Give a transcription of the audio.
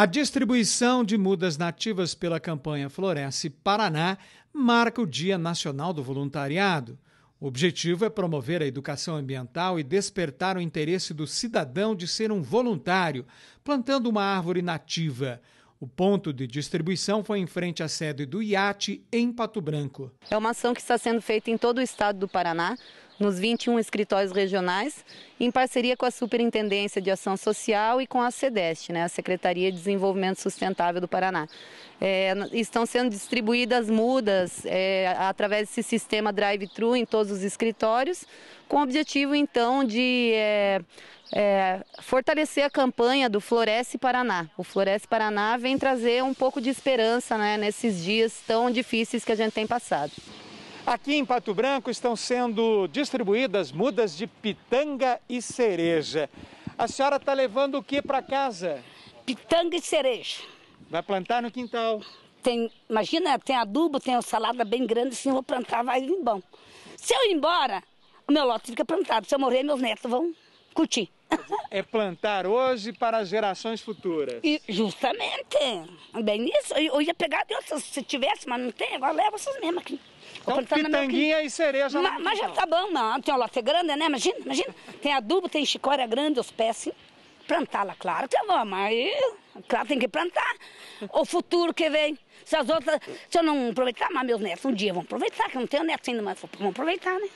A distribuição de mudas nativas pela campanha Floresce Paraná marca o Dia Nacional do Voluntariado. O objetivo é promover a educação ambiental e despertar o interesse do cidadão de ser um voluntário, plantando uma árvore nativa. O ponto de distribuição foi em frente à sede do IAT, em Pato Branco. É uma ação que está sendo feita em todo o estado do Paraná, nos 21 escritórios regionais, em parceria com a Superintendência de Ação Social e com a SEDEST, né, a Secretaria de Desenvolvimento Sustentável do Paraná. É, estão sendo distribuídas mudas é, através desse sistema drive-thru em todos os escritórios, com o objetivo, então, de é, é, fortalecer a campanha do Floresce Paraná. O Floresce Paraná vem trazer um pouco de esperança né, nesses dias tão difíceis que a gente tem passado. Aqui em Pato Branco estão sendo distribuídas mudas de pitanga e cereja. A senhora está levando o que para casa? Pitanga e cereja. Vai plantar no quintal? Tem, imagina, tem adubo, tem uma salada bem grande, assim, eu vou plantar, vai vir bom. Se eu ir embora, o meu lote fica plantado. Se eu morrer, meus netos vão curtir é plantar hoje para as gerações futuras. E justamente. Bem isso. Eu ia pegar de outras se tivesse, mas não tem. Agora leva essas mesmas aqui. Então, pitanguinha e cereja. Mas, mas já tá bom. Não. Tem uma lata grande, né? Imagina, imagina. Tem adubo, tem chicória grande, os pés assim. Plantá-la, claro que eu vou, mas... Claro, tem que plantar. O futuro que vem. Se as outras... Se eu não aproveitar, mas meus netos um dia vão aproveitar, que eu não tenho netos ainda, mas vão aproveitar, né?